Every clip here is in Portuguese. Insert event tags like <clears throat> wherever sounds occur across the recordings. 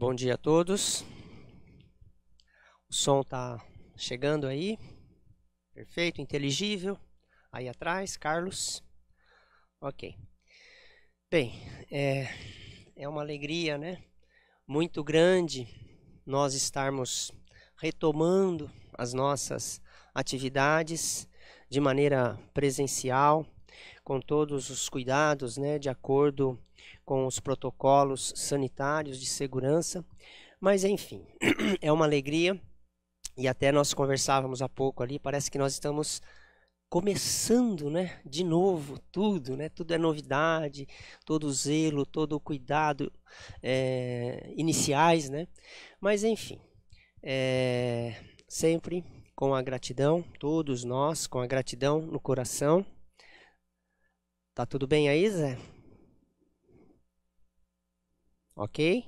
Bom dia a todos. O som tá chegando aí. Perfeito, inteligível. Aí atrás, Carlos. Ok. Bem, é, é uma alegria, né? Muito grande nós estarmos retomando as nossas atividades de maneira presencial, com todos os cuidados, né? De acordo com os protocolos sanitários de segurança. Mas enfim, <clears throat> é uma alegria e até nós conversávamos há pouco ali, parece que nós estamos começando, né, de novo tudo, né? Tudo é novidade, todo o zelo, todo o cuidado é, iniciais, né? Mas enfim, é, sempre com a gratidão, todos nós com a gratidão no coração. Tá tudo bem aí, Zé? ok?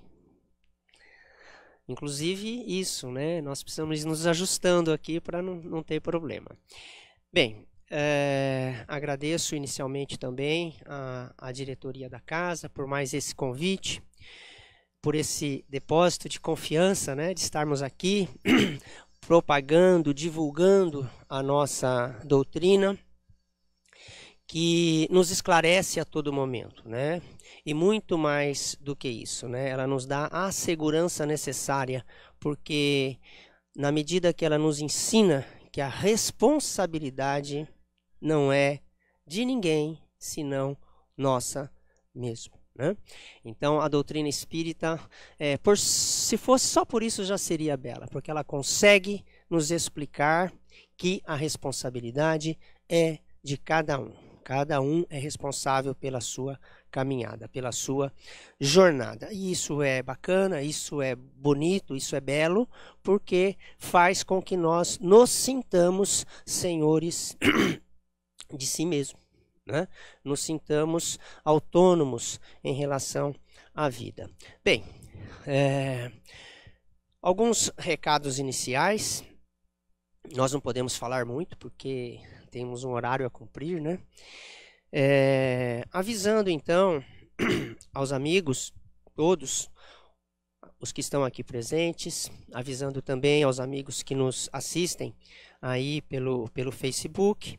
Inclusive isso, né? Nós precisamos nos ajustando aqui para não, não ter problema. Bem, é, agradeço inicialmente também a, a diretoria da casa por mais esse convite, por esse depósito de confiança, né? De estarmos aqui <clears throat> propagando, divulgando a nossa doutrina que nos esclarece a todo momento, né? E muito mais do que isso, né? Ela nos dá a segurança necessária, porque na medida que ela nos ensina que a responsabilidade não é de ninguém, senão nossa mesmo. Né? Então a doutrina espírita, é, por, se fosse só por isso, já seria bela, porque ela consegue nos explicar que a responsabilidade é de cada um. Cada um é responsável pela sua caminhada, pela sua jornada. E isso é bacana, isso é bonito, isso é belo, porque faz com que nós nos sintamos senhores <clears throat> de si mesmo, né? Nos sintamos autônomos em relação à vida. Bem, é, alguns recados iniciais. Nós não podemos falar muito porque temos um horário a cumprir, né? É, avisando então <clears throat> aos amigos, todos os que estão aqui presentes, avisando também aos amigos que nos assistem aí pelo, pelo Facebook,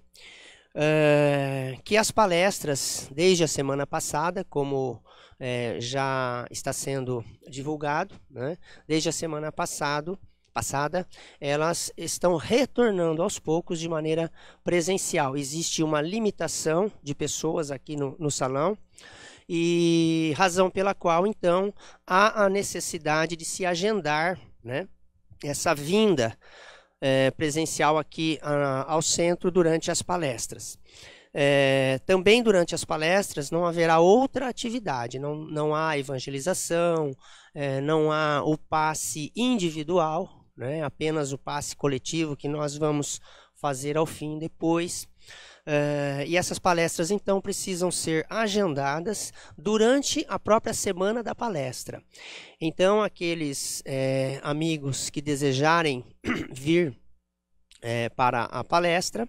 é, que as palestras desde a semana passada, como é, já está sendo divulgado, né, desde a semana passada, passada, elas estão retornando aos poucos de maneira presencial. Existe uma limitação de pessoas aqui no, no salão e razão pela qual então há a necessidade de se agendar, né? Essa vinda é, presencial aqui a, ao centro durante as palestras. É, também durante as palestras não haverá outra atividade, não, não há evangelização, é, não há o passe individual, né? apenas o passe coletivo que nós vamos fazer ao fim depois. Eh, e essas palestras então precisam ser agendadas durante a própria semana da palestra. Então, aqueles é, amigos que desejarem <clears throat> vir é, para a palestra,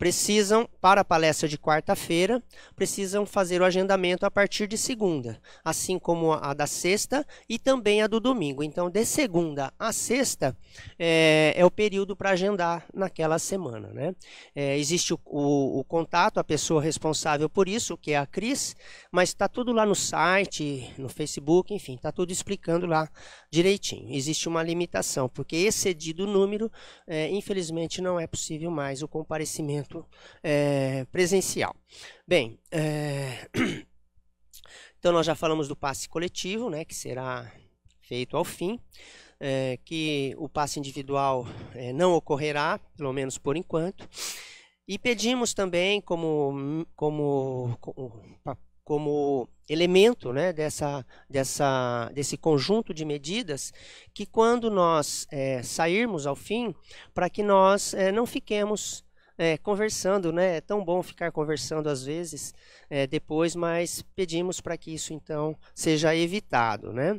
precisam, para a palestra de quarta-feira, precisam fazer o agendamento a partir de segunda, assim como a da sexta e também a do domingo. Então, de segunda a sexta é, é o período para agendar naquela semana. Né? É, existe o, o, o, contato, a pessoa responsável por isso, que é a Cris, mas está tudo lá no site, no Facebook, enfim, está tudo explicando lá direitinho. Existe uma limitação, porque excedido o número, é, infelizmente não é possível mais o comparecimento é, presencial. Bem, é, <clears throat> então nós já falamos do passe coletivo, né, que será feito ao fim, é, que o passe individual não ocorrerá, pelo menos por enquanto. E pedimos também, como, como, como como elemento né, dessa, dessa, desse conjunto de medidas que quando nós é, sairmos ao fim, para que nós é, não fiquemos é, conversando, né? É tão bom ficar conversando às vezes é, depois, mas pedimos para que isso então seja evitado, né?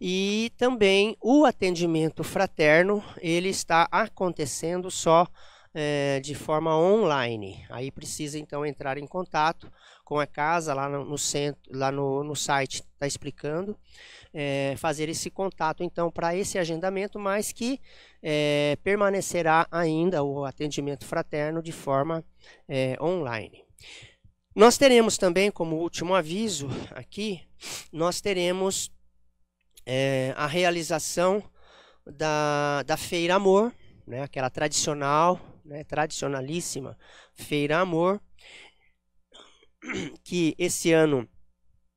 E também o atendimento fraterno ele está acontecendo só é, de forma online. Aí precisa então entrar em contato com a casa lá no, no centro, lá no, no site está explicando, é, fazer esse contato então para esse agendamento, mas que é, permanecerá ainda o atendimento fraterno de forma online. Nós teremos também, como último aviso aqui, nós teremos é, a realização da, da Feira Amor, né, aquela tradicional né, tradicionalíssima Feira Amor, que esse ano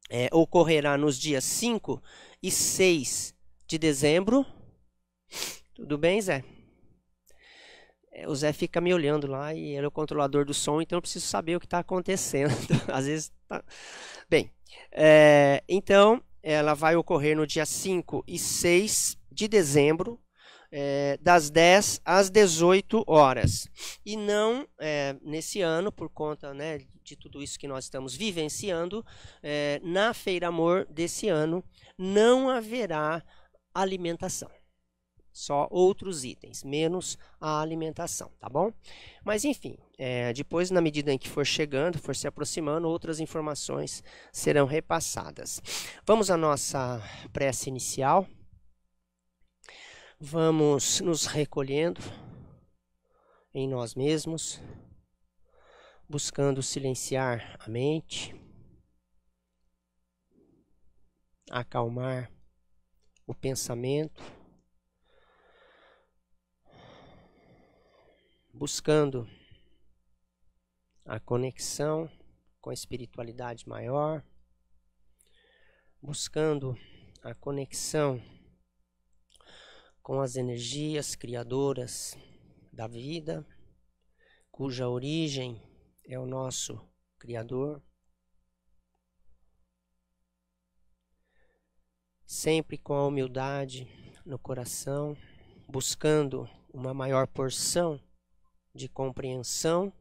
é, ocorrerá nos dias 5 e 6 de dezembro. Tudo bem, Zé? É, o Zé fica me olhando lá e ele é o controlador do som, então eu preciso saber o que está acontecendo. <laughs> Às vezes tá... Bem, é, então ela vai ocorrer no dia 5 e 6 de dezembro, é, das 10 às 18 horas. E não, é, nesse ano, por conta né, de tudo isso que nós estamos vivenciando, é, na Feira Amor desse ano não haverá alimentação. Só outros itens, menos a alimentação, tá bom? Mas enfim, depois, na medida em que for chegando, for se aproximando, outras informações serão repassadas. Vamos à nossa prece inicial. Vamos nos recolhendo em nós mesmos, buscando silenciar a mente, acalmar o pensamento, buscando a conexão com a espiritualidade maior, buscando a conexão com as energias criadoras da vida, cuja origem é o nosso Criador. Sempre com a humildade no coração, buscando uma maior porção de compreensão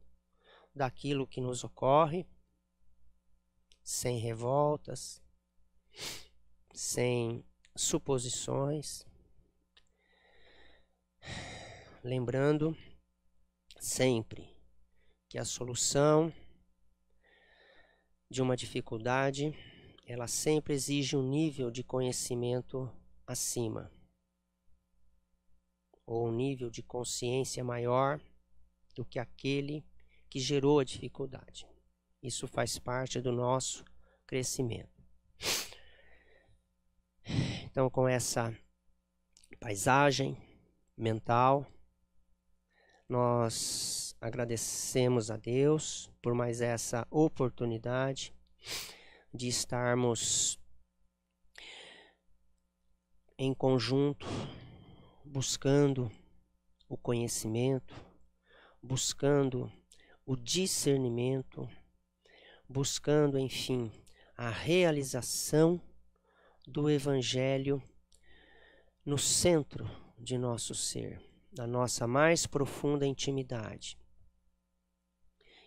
daquilo que nos ocorre, sem revoltas, sem suposições. Lembrando sempre que a solução de uma dificuldade, ela sempre exige um nível de conhecimento acima ou um nível de consciência maior do que aquele que gerou a dificuldade. Isso faz parte do nosso crescimento. Então, com essa paisagem, mental. Nós agradecemos a Deus por mais essa oportunidade de estarmos em conjunto buscando o conhecimento, buscando o discernimento, buscando, enfim, a realização do Evangelho no centro de nosso ser, da nossa mais profunda intimidade.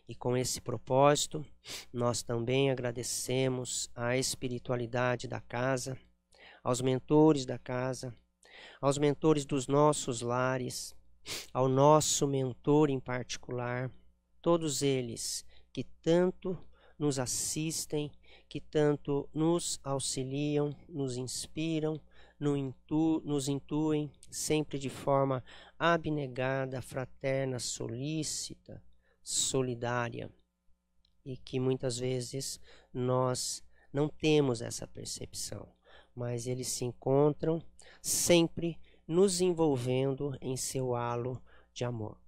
E com esse propósito, nós também agradecemos à espiritualidade da casa, aos mentores da casa, aos mentores dos nossos lares, ao nosso mentor em particular, todos eles que tanto nos assistem, que tanto nos auxiliam, nos inspiram, nos intuem, sempre de forma abnegada, fraterna, solícita, solidária, e que muitas vezes nós não temos essa percepção, mas eles se encontram sempre nos envolvendo em seu halo de amor.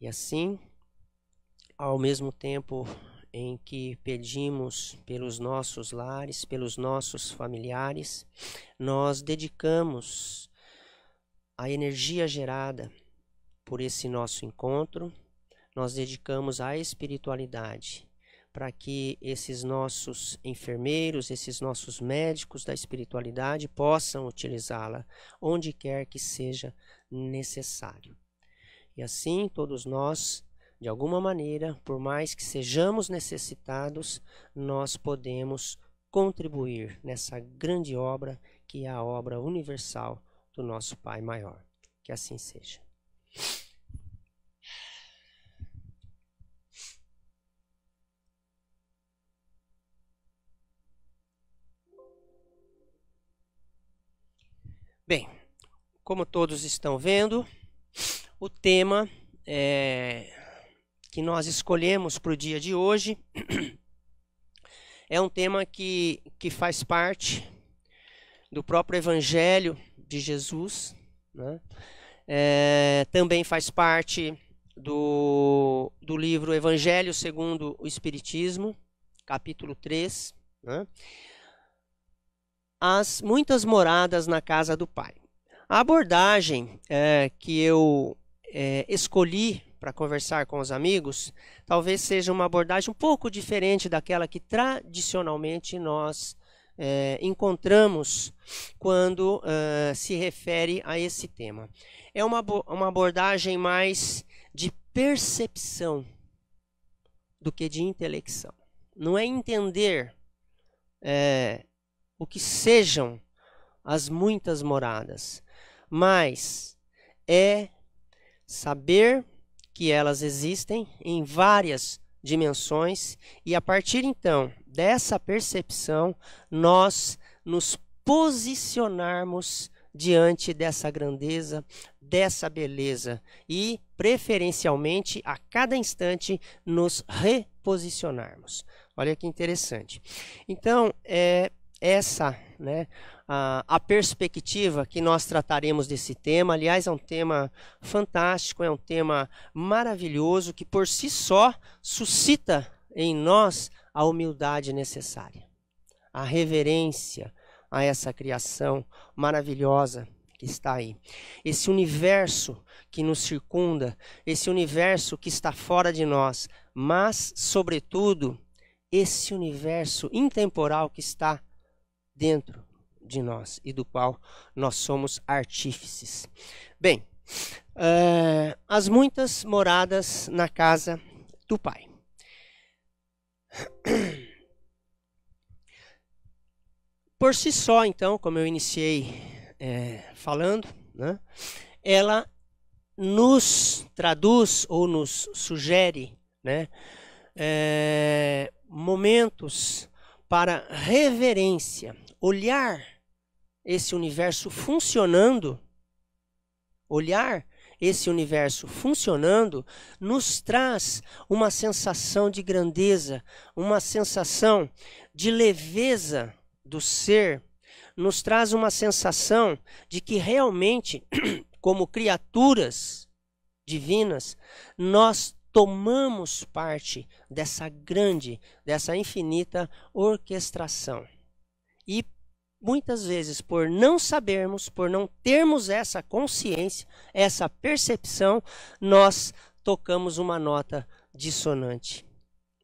E assim, ao mesmo tempo em que pedimos pelos nossos lares, pelos nossos familiares, nós dedicamos a energia gerada por esse nosso encontro, nós dedicamos à espiritualidade, para que esses nossos enfermeiros, esses nossos médicos da espiritualidade possam utilizá-la onde quer que seja necessário. E assim todos nós de alguma maneira, por mais que sejamos necessitados, nós podemos contribuir nessa grande obra que é a obra universal do nosso Pai Maior. Que assim seja. Bem, como todos estão vendo, o tema é que nós escolhemos para o dia de hoje <clears throat> é um tema que, que faz parte do próprio Evangelho de Jesus, né? é, também faz parte do, do livro Evangelho segundo o Espiritismo, capítulo 3. Né? As muitas moradas na casa do Pai. A abordagem é, que eu é, escolhi para conversar com os amigos, talvez seja uma abordagem um pouco diferente daquela que tradicionalmente nós é, encontramos quando uh, se refere a esse tema. É uma, uma abordagem mais de percepção do que de intelecção. Não é entender é, o que sejam as muitas moradas, mas é saber que elas existem em várias dimensões e a partir então dessa percepção nós nos posicionarmos diante dessa grandeza, dessa beleza e preferencialmente a cada instante nos reposicionarmos. Olha que interessante. Então, é essa né, a, a perspectiva que nós trataremos desse tema. Aliás, é um tema fantástico, é um tema maravilhoso que por si só suscita em nós a humildade necessária, a reverência a essa criação maravilhosa que está aí. Esse universo que nos circunda, esse universo que está fora de nós, mas, sobretudo, esse universo intemporal que está dentro de nós e do qual nós somos artífices. Bem, eh, as muitas moradas na casa do Pai. <clears throat> Por si só, então, como eu iniciei é, falando, né, ela nos traduz ou nos sugere né, é, momentos para reverência olhar esse universo funcionando, olhar esse universo funcionando, nos traz uma sensação de grandeza, uma sensação de leveza do ser, nos traz uma sensação de que realmente, <clears throat> como criaturas divinas, nós tomamos parte dessa grande, dessa infinita orquestração. E muitas vezes, por não sabermos, por não termos essa consciência, essa percepção, nós tocamos uma nota dissonante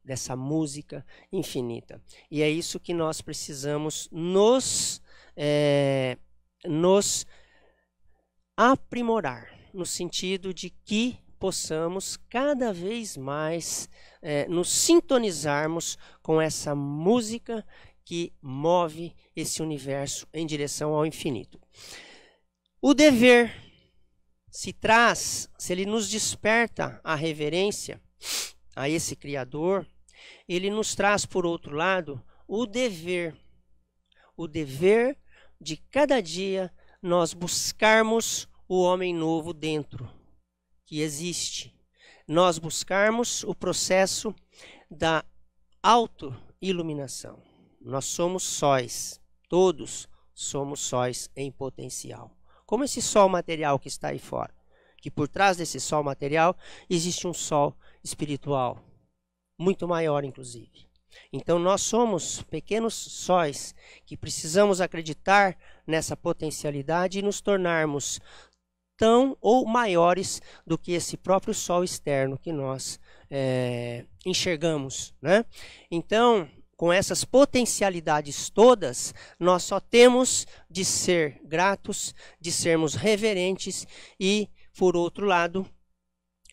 dessa música infinita. E é isso que nós precisamos nos, é, nos aprimorar, no sentido de que possamos cada vez mais é, nos sintonizarmos com essa música que move esse universo em direção ao infinito. O dever se traz, se ele nos desperta a reverência a esse Criador, ele nos traz, por outro lado, o dever, o dever de cada dia nós buscarmos o homem novo dentro, que existe. Nós buscarmos o processo da autoiluminação. Nós somos sóis, todos somos sóis em potencial. Como esse sol material que está aí fora, que por trás desse sol material existe um sol espiritual, muito maior inclusive. Então nós somos pequenos sóis que precisamos acreditar nessa potencialidade e nos tornarmos tão ou maiores do que esse próprio sol externo que nós é, enxergamos, né? Então com essas potencialidades todas, nós só temos de ser gratos, de sermos reverentes e, por outro lado,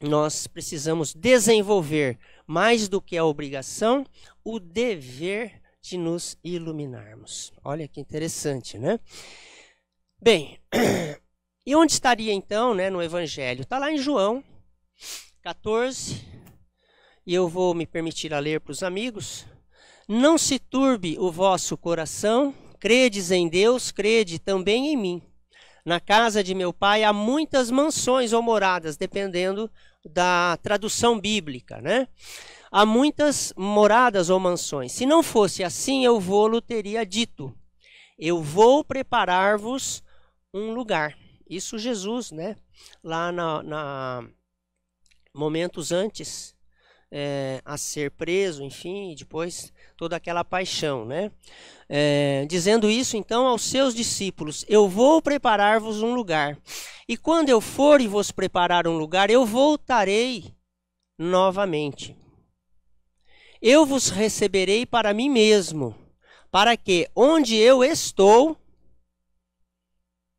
nós precisamos desenvolver, mais do que a obrigação, o dever de nos iluminarmos. Olha que interessante, né? Bem, <clears throat> e onde estaria então né, no Evangelho? Está lá em João 14, e eu vou me permitir a ler para os amigos, não se turbe o vosso coração, credes em Deus, crede também em mim. Na casa de meu pai há muitas mansões ou moradas, dependendo da tradução bíblica, né? Há muitas moradas ou mansões. Se não fosse assim, eu vou-lo teria dito. Eu vou preparar-vos um lugar. Isso Jesus, né? Lá na, na momentos antes é, a ser preso, enfim, e depois toda aquela paixão, né? É, dizendo isso então aos seus discípulos: Eu vou preparar-vos um lugar, e quando eu for e vos preparar um lugar, eu voltarei novamente. Eu vos receberei para mim mesmo, para que onde eu estou.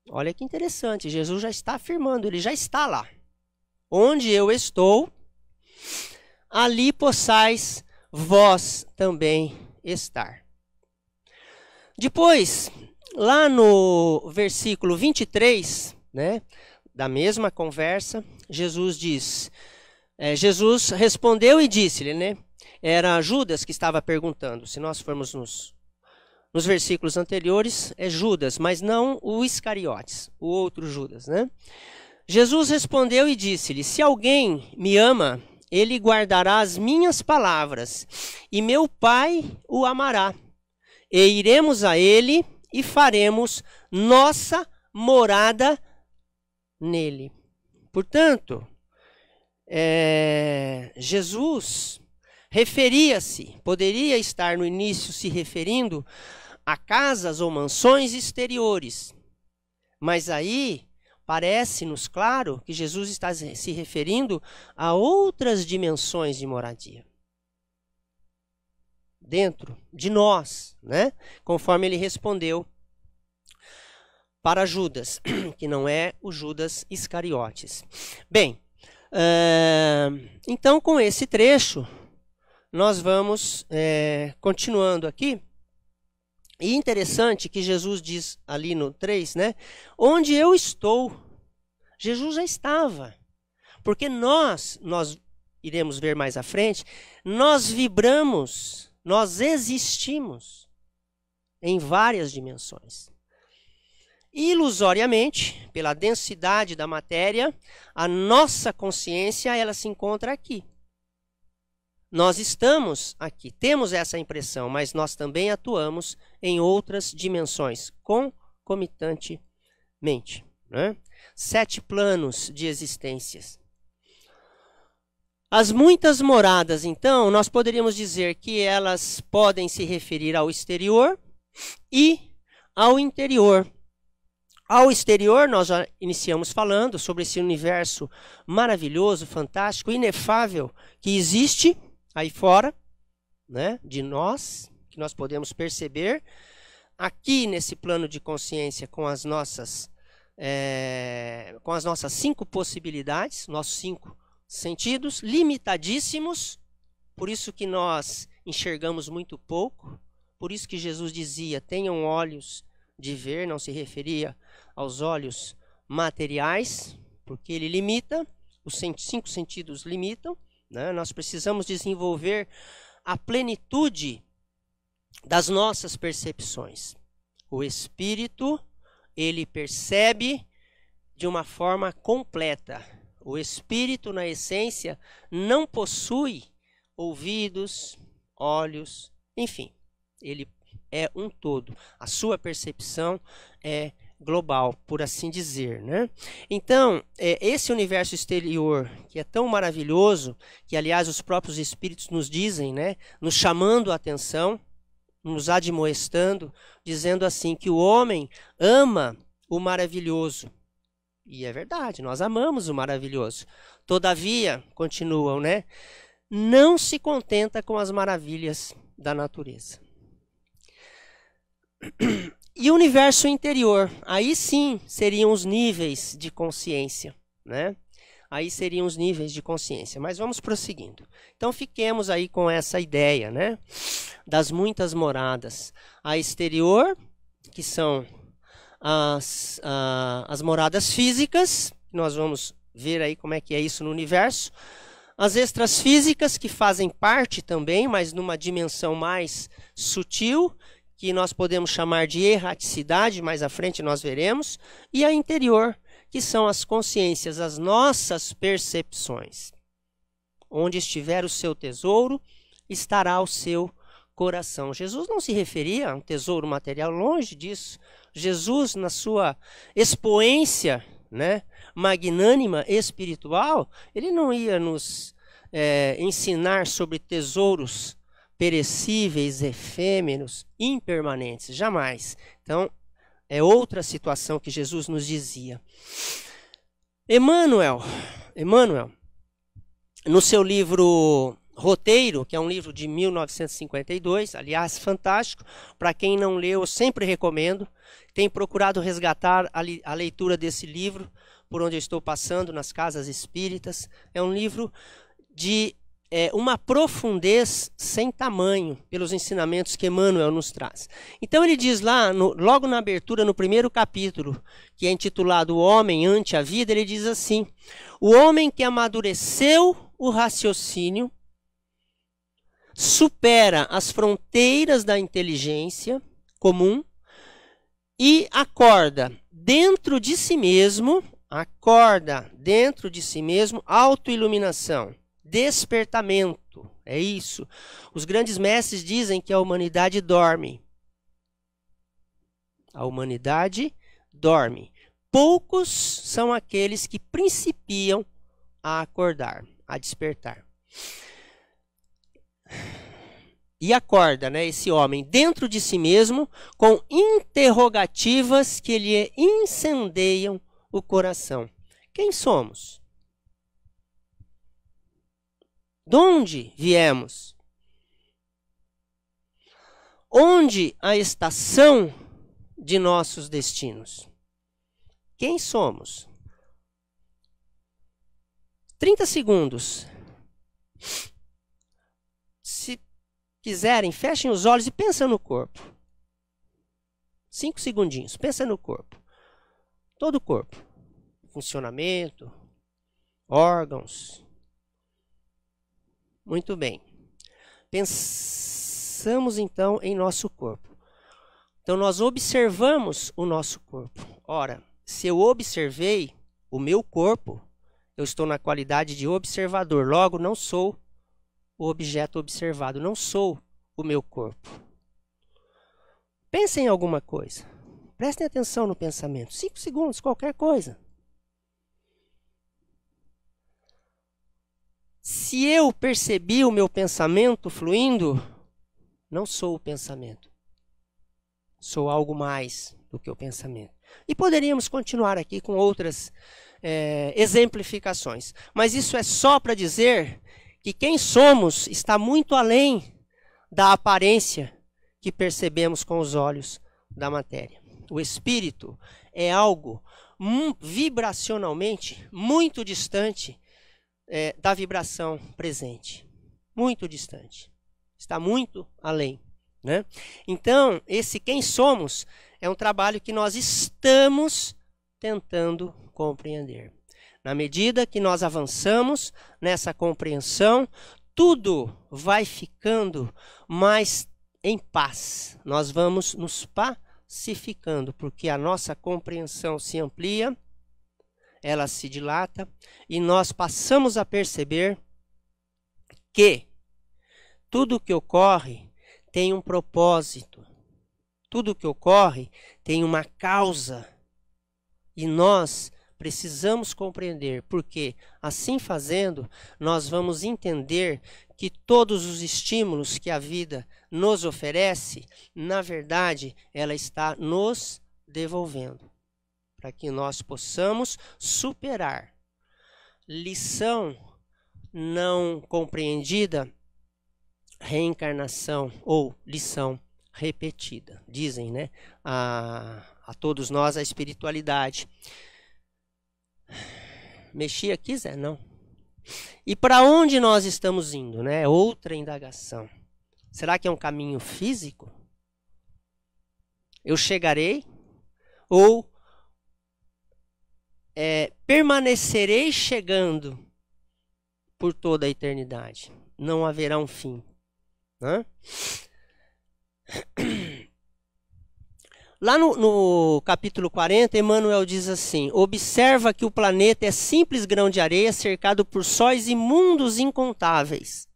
Olha que interessante, Jesus já está afirmando, ele já está lá. Onde eu estou, ali possais vós também estar. Depois, lá no versículo 23, né, da mesma conversa, Jesus diz: é, Jesus respondeu e disse-lhe, né? Era Judas que estava perguntando. Se nós formos nos, nos versículos anteriores, é Judas, mas não o Iscariotes, o outro Judas, né? Jesus respondeu e disse-lhe: Se alguém me ama, ele guardará as minhas palavras, e meu Pai o amará. E iremos a ele e faremos nossa morada nele. Portanto, é, Jesus referia-se, poderia estar no início se referindo a casas ou mansões exteriores, mas aí Parece-nos claro que Jesus está se referindo a outras dimensões de moradia. Dentro de nós, né? Conforme ele respondeu para Judas, <clears throat> que não é o Judas Iscariotes. Bem, uh, então com esse trecho, nós vamos eh, continuando aqui e interessante que Jesus diz ali no 3, né? Onde eu estou, Jesus já estava. Porque nós, nós iremos ver mais à frente, nós vibramos, nós existimos em várias dimensões. Ilusoriamente, pela densidade da matéria, a nossa consciência ela se encontra aqui. Nós estamos aqui, temos essa impressão, mas nós também atuamos em outras dimensões concomitantemente. Né? Sete planos de existências. As muitas moradas, então, nós poderíamos dizer que elas podem se referir ao exterior e ao interior. Ao exterior, nós já iniciamos falando sobre esse universo maravilhoso, fantástico, inefável que existe aí fora, né, de nós, que nós podemos perceber aqui nesse plano de consciência com as nossas é, com as nossas cinco possibilidades, nossos cinco sentidos limitadíssimos, por isso que nós enxergamos muito pouco, por isso que Jesus dizia: tenham olhos de ver, não se referia aos olhos materiais, porque ele limita, os cinco sentidos limitam. Né? Nós precisamos desenvolver a plenitude das nossas percepções. O espírito, ele percebe de uma forma completa. O espírito, na essência, não possui ouvidos, olhos, enfim, ele é um todo. A sua percepção é global, por assim dizer. Né? Então, é, esse universo exterior que é tão maravilhoso, que aliás os próprios espíritos nos dizem, né, nos chamando a atenção, nos admoestando, dizendo assim que o homem ama o maravilhoso. E é verdade, nós amamos o maravilhoso. Todavia, continuam, né? Não se contenta com as maravilhas da natureza. <clears throat> E o universo interior, aí sim seriam os níveis de consciência, né? Aí seriam os níveis de consciência. Mas vamos prosseguindo. Então fiquemos aí com essa ideia, né? Das muitas moradas. A exterior, que são as, a, as moradas físicas, nós vamos ver aí como é que é isso no universo. As extras físicas, que fazem parte também, mas numa dimensão mais sutil que nós podemos chamar de erraticidade, mais à frente nós veremos, e a interior, que são as consciências, as nossas percepções. Onde estiver o seu tesouro, estará o seu coração. Jesus não se referia a um tesouro material, longe disso. Jesus, na sua expoência né, magnânima espiritual, ele não ia nos é, ensinar sobre tesouros perecíveis, efêmeros, impermanentes, jamais. Então, é outra situação que Jesus nos dizia. Emmanuel, Emmanuel, no seu livro Roteiro, que é um livro de 1952, aliás, fantástico, para quem não leu, eu sempre recomendo. Tem procurado resgatar a, a leitura desse livro por onde eu estou passando nas casas espíritas. É um livro de é, uma profundez sem tamanho pelos ensinamentos que Emmanuel nos traz. Então ele diz lá, no, logo na abertura, no primeiro capítulo, que é intitulado O Homem ante a Vida, ele diz assim: O homem que amadureceu o raciocínio supera as fronteiras da inteligência comum e acorda dentro de si mesmo, acorda dentro de si mesmo autoiluminação despertamento. É isso. Os grandes mestres dizem que a humanidade dorme. A humanidade dorme. Poucos são aqueles que principiam a acordar, a despertar. E acorda, né, esse homem dentro de si mesmo com interrogativas que lhe incendeiam o coração. Quem somos? De onde viemos? Onde a estação de nossos destinos? Quem somos? 30 segundos. Se quiserem, fechem os olhos e pensem no corpo. Cinco segundinhos. Pensa no corpo. Todo o corpo. Funcionamento, órgãos, muito bem. Pensamos então em nosso corpo. Então nós observamos o nosso corpo. Ora, se eu observei o meu corpo, eu estou na qualidade de observador, logo não sou o objeto observado, não sou o meu corpo. Pensem em alguma coisa. Prestem atenção no pensamento. Cinco segundos, qualquer coisa. Se eu percebi o meu pensamento fluindo, não sou o pensamento. Sou algo mais do que o pensamento. E poderíamos continuar aqui com outras é, exemplificações. Mas isso é só para dizer que quem somos está muito além da aparência que percebemos com os olhos da matéria. O espírito é algo vibracionalmente muito distante é, da vibração presente. Muito distante. Está muito além. Né? Então, esse quem somos é um trabalho que nós estamos tentando compreender. Na medida que nós avançamos nessa compreensão, tudo vai ficando mais em paz. Nós vamos nos pacificando, porque a nossa compreensão se amplia ela se dilata e nós passamos a perceber que tudo que ocorre tem um propósito. Tudo que ocorre tem uma causa. E nós precisamos compreender, porque assim fazendo, nós vamos entender que todos os estímulos que a vida nos oferece, na verdade, ela está nos devolvendo para que nós possamos superar. Lição não compreendida, reencarnação ou lição repetida. Dizem, né, a, a todos nós a espiritualidade. Mexi aqui, Zé? Não. E para onde nós estamos indo, né? Outra indagação. Será que é um caminho físico? Eu chegarei ou é, permanecerei chegando por toda a eternidade. Não haverá um fim. Né? Lá no, no, capítulo 40, Emmanuel diz assim: Observa que o planeta é simples grão de areia cercado por sóis e mundos incontáveis.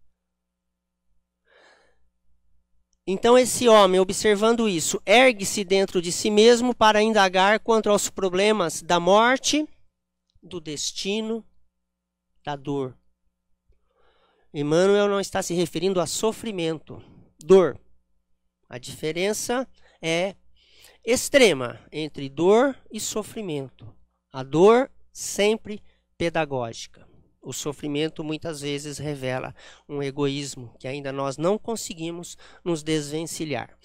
Então, esse homem, observando isso, ergue-se dentro de si mesmo para indagar quanto aos problemas da morte, do destino da dor. Emmanuel não está se referindo a sofrimento, dor. A diferença é extrema entre dor e sofrimento. A dor sempre pedagógica o sofrimento muitas vezes revela um egoísmo que ainda nós não conseguimos nos desvencilhar.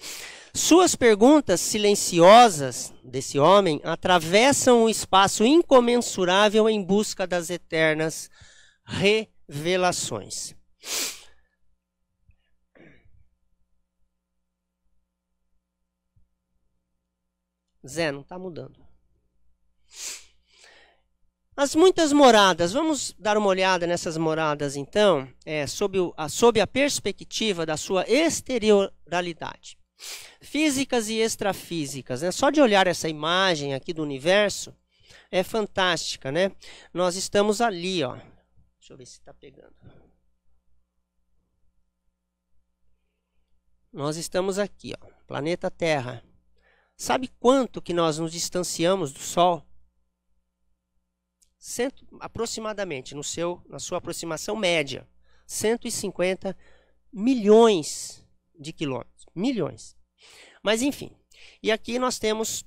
Suas perguntas silenciosas desse homem atravessam um espaço incomensurável em busca das eternas revelações. Zé, não está mudando. As muitas moradas, vamos dar uma olhada nessas moradas então, é, sob, o, a, sob a perspectiva da sua exterioralidade. Físicas e extrafísicas, né? só de olhar essa imagem aqui do universo é fantástica, né? Nós estamos ali, ó. deixa eu ver se está pegando. Nós estamos aqui, ó, planeta Terra. Sabe quanto que nós nos distanciamos do Sol? cento, aproximadamente, no seu, na sua aproximação média, 150 milhões de quilômetros. Milhões. Mas enfim. E aqui nós temos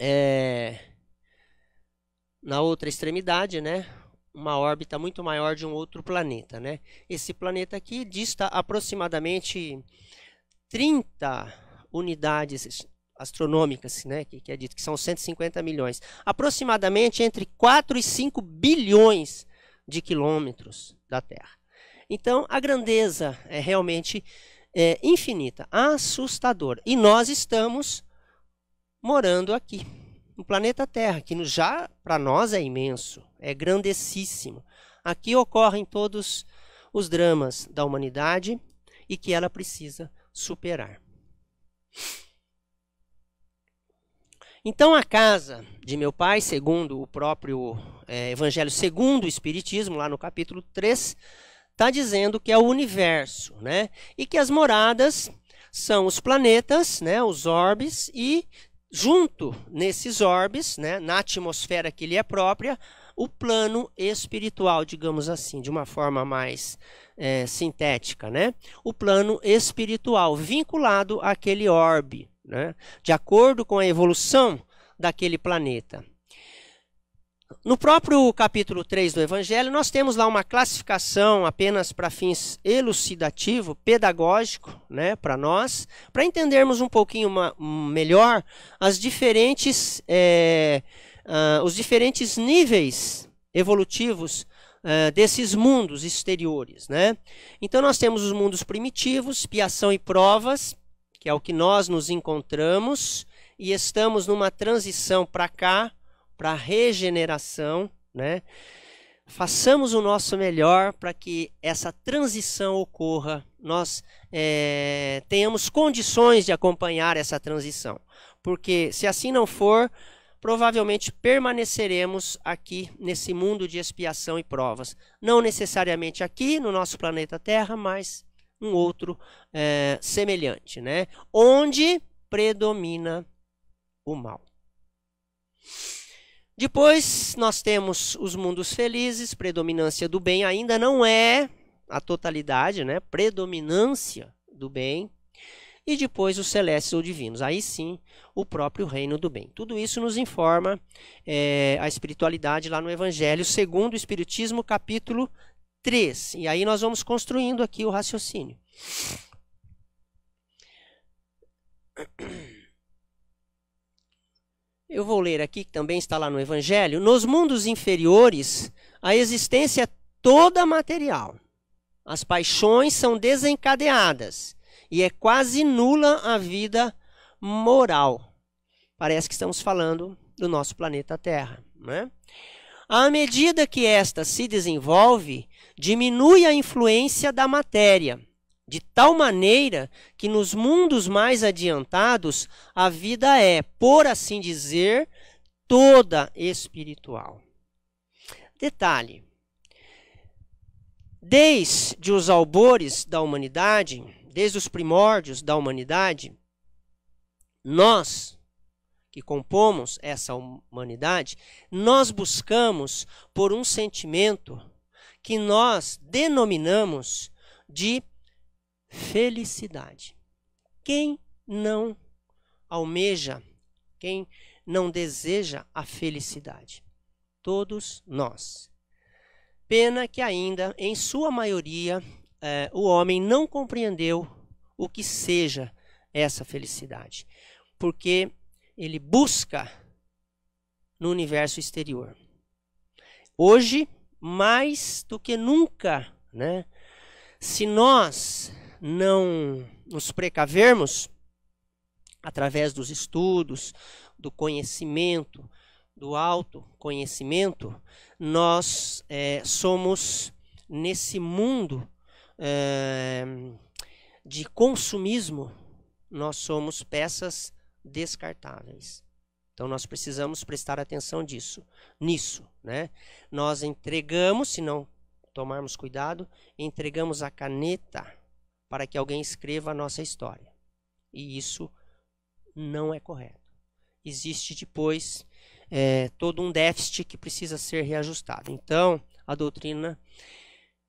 é, na outra extremidade, né? Uma órbita muito maior de um outro planeta, né? Esse planeta aqui dista aproximadamente 30 unidades astronômicas, né, que, que é dito que são 150 milhões, aproximadamente entre 4 e 5 bilhões de quilômetros da Terra. Então, a grandeza é realmente é, infinita, assustadora. E nós estamos morando aqui, no planeta Terra, que já para nós é imenso, é grandessíssimo. Aqui ocorrem todos os dramas da humanidade e que ela precisa superar. Então a casa de meu pai, segundo o próprio é, Evangelho segundo o Espiritismo, lá no capítulo 3, está dizendo que é o universo, né? E que as moradas são os planetas, né? Os orbes e junto nesses orbes, né? Na atmosfera que lhe é própria, o plano espiritual, digamos assim, de uma forma mais é, sintética, né? O plano espiritual vinculado àquele orbe, né? de acordo com a evolução daquele planeta. No próprio capítulo 3 do Evangelho, nós temos lá uma classificação apenas para fins elucidativo, pedagógico, né, para nós, para entendermos um pouquinho uma, hum, melhor as diferentes, é, uh, os diferentes níveis evolutivos uh, desses mundos exteriores. Né? Então, nós temos os mundos primitivos, expiação e provas, que é o que nós nos encontramos e estamos numa transição para cá, para regeneração, né? Façamos o nosso melhor para que essa transição ocorra, nós é, tenhamos condições de acompanhar essa transição, porque se assim não for, provavelmente permaneceremos aqui nesse mundo de expiação e provas. Não necessariamente aqui no nosso planeta Terra, mas um outro é, semelhante, né? Onde predomina o mal. Depois nós temos os mundos felizes, predominância do bem ainda não é a totalidade, né? Predominância do bem. E depois os celestes ou divinos, aí sim o próprio reino do bem. Tudo isso nos informa é, a espiritualidade lá no Evangelho segundo o Espiritismo, capítulo 3. E aí nós vamos construindo aqui o raciocínio. Eu vou ler aqui, que também está lá no Evangelho. Nos mundos inferiores, a existência é toda material. As paixões são desencadeadas e é quase nula a vida moral. Parece que estamos falando do nosso planeta Terra. Né? À medida que esta se desenvolve, diminui a influência da matéria, de tal maneira que nos mundos mais adiantados a vida é, por assim dizer, toda espiritual. Detalhe: desde os albores da humanidade, desde os primórdios da humanidade, nós que compomos essa humanidade, nós buscamos por um sentimento que nós denominamos de felicidade. Quem não almeja, quem não deseja a felicidade? Todos nós. Pena que ainda, em sua maioria, eh, o homem não compreendeu o que seja essa felicidade, porque ele busca no universo exterior. Hoje, mais do que nunca, né? Se nós não nos precavermos através dos estudos, do conhecimento, do autoconhecimento, nós é, somos nesse mundo é, de consumismo, nós somos peças descartáveis. Então nós precisamos prestar atenção disso, nisso, né? Nós entregamos, se não tomarmos cuidado, entregamos a caneta para que alguém escreva a nossa história. E isso não é correto. Existe depois é, todo um déficit que precisa ser reajustado. Então, a doutrina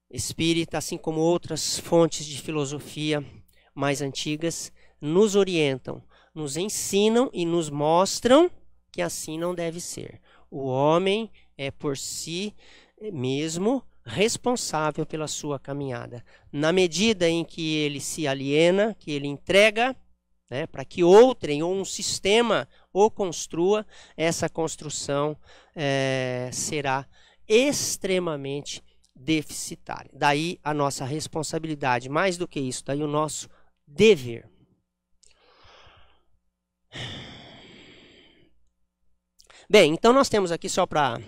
espírita, assim como outras fontes de filosofia mais antigas, nos orientam, nos ensinam e nos mostram que assim não deve ser. O homem é por si é, mesmo responsável pela sua caminhada. Na medida em que ele se aliena, que ele entrega, né, para que outrem ou um sistema o construa, essa construção é, será extremamente deficitária. Daí a nossa responsabilidade, mais do que isso, daí o nosso dever. Bem, então nós temos aqui só para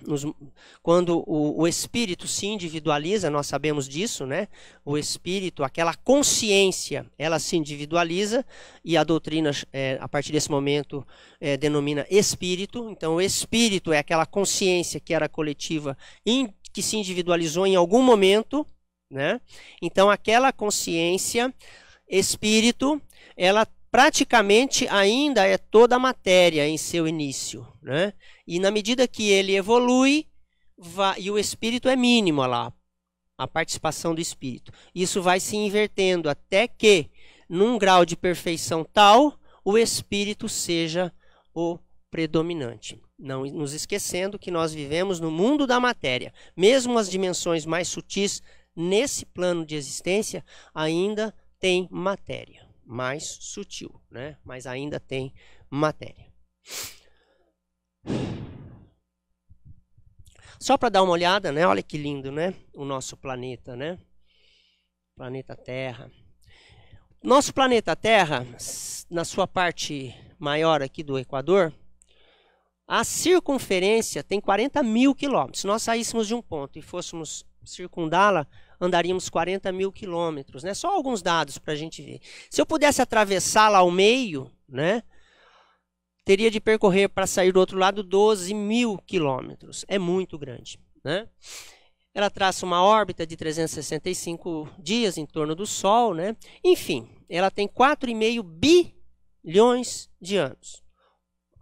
quando o, o, espírito se individualiza, nós sabemos disso, né? O espírito, aquela consciência, ela se individualiza e a doutrina é, a partir desse momento é, denomina espírito. Então, o espírito é aquela consciência que era coletiva, in, que se individualizou em algum momento, né? Então, aquela consciência espírito, ela praticamente ainda é toda a matéria em seu início. Né? E na medida que ele evolui, vai, e o espírito é mínimo lá, a participação do espírito, isso vai se invertendo até que, num grau de perfeição tal, o espírito seja o predominante. Não nos esquecendo que nós vivemos no mundo da matéria. Mesmo as dimensões mais sutis nesse plano de existência ainda tem matéria mais sutil, né? Mas ainda tem matéria. Só para dar uma olhada, né? Olha que lindo, né? O nosso planeta, né? Planeta Terra. Nosso planeta Terra, na sua parte maior aqui do Equador, a circunferência tem 40 mil quilômetros. Se nós saíssemos de um ponto e fôssemos circundá-la, andaríamos 40 mil quilômetros. Né? Só alguns dados para a gente ver. Se eu pudesse atravessá-la ao meio, né, teria de percorrer para sair do outro lado 12 mil quilômetros. É muito grande. Né? Ela traça uma órbita de 365 dias em torno do Sol. Né? Enfim, ela tem 4,5 bilhões de anos.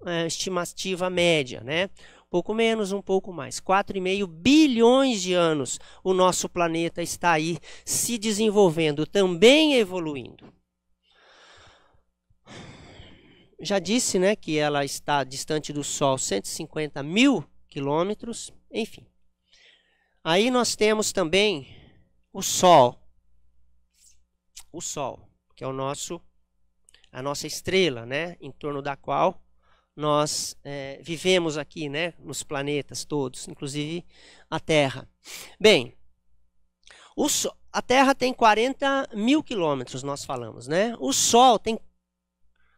É, estimativa média, né? pouco menos, um pouco mais, 4,5 bilhões de anos, o nosso planeta está aí se desenvolvendo, também evoluindo. Já disse né, que ela está distante do Sol 150 mil quilômetros, enfim. Aí nós temos também o Sol. O Sol, que é o nosso a nossa estrela, né, em torno da qual nós é, vivemos aqui, né, nos planetas todos, inclusive a Terra. Bem, o a Terra tem 40 mil quilômetros, nós falamos, né? O Sol tem